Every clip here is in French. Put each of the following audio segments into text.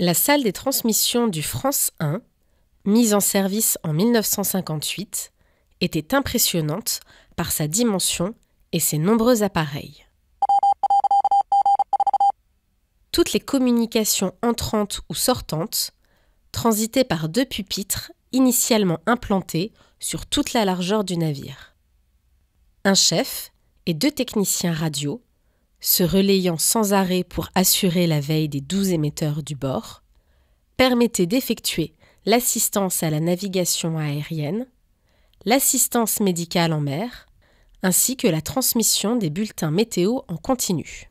La salle des transmissions du France 1, mise en service en 1958, était impressionnante par sa dimension et ses nombreux appareils. Toutes les communications entrantes ou sortantes transitaient par deux pupitres initialement implantés sur toute la largeur du navire. Un chef et deux techniciens radio, se relayant sans arrêt pour assurer la veille des douze émetteurs du bord, permettaient d'effectuer l'assistance à la navigation aérienne, l'assistance médicale en mer, ainsi que la transmission des bulletins météo en continu.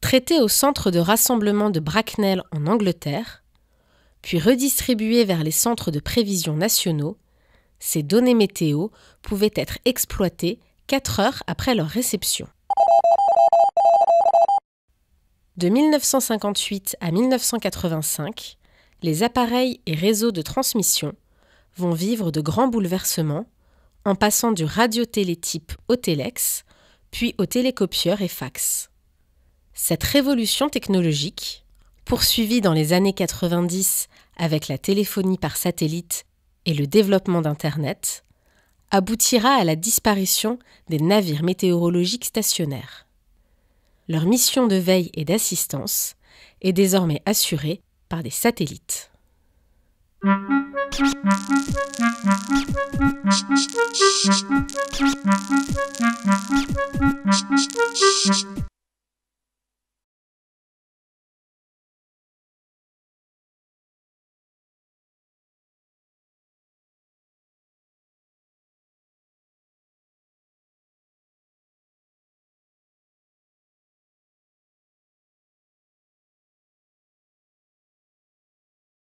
Traité au centre de rassemblement de Bracknell en Angleterre, puis redistribuées vers les centres de prévision nationaux, ces données météo pouvaient être exploitées 4 heures après leur réception. De 1958 à 1985, les appareils et réseaux de transmission vont vivre de grands bouleversements en passant du radiotélétype au Telex, puis au télécopieur et fax. Cette révolution technologique poursuivi dans les années 90 avec la téléphonie par satellite et le développement d'Internet, aboutira à la disparition des navires météorologiques stationnaires. Leur mission de veille et d'assistance est désormais assurée par des satellites.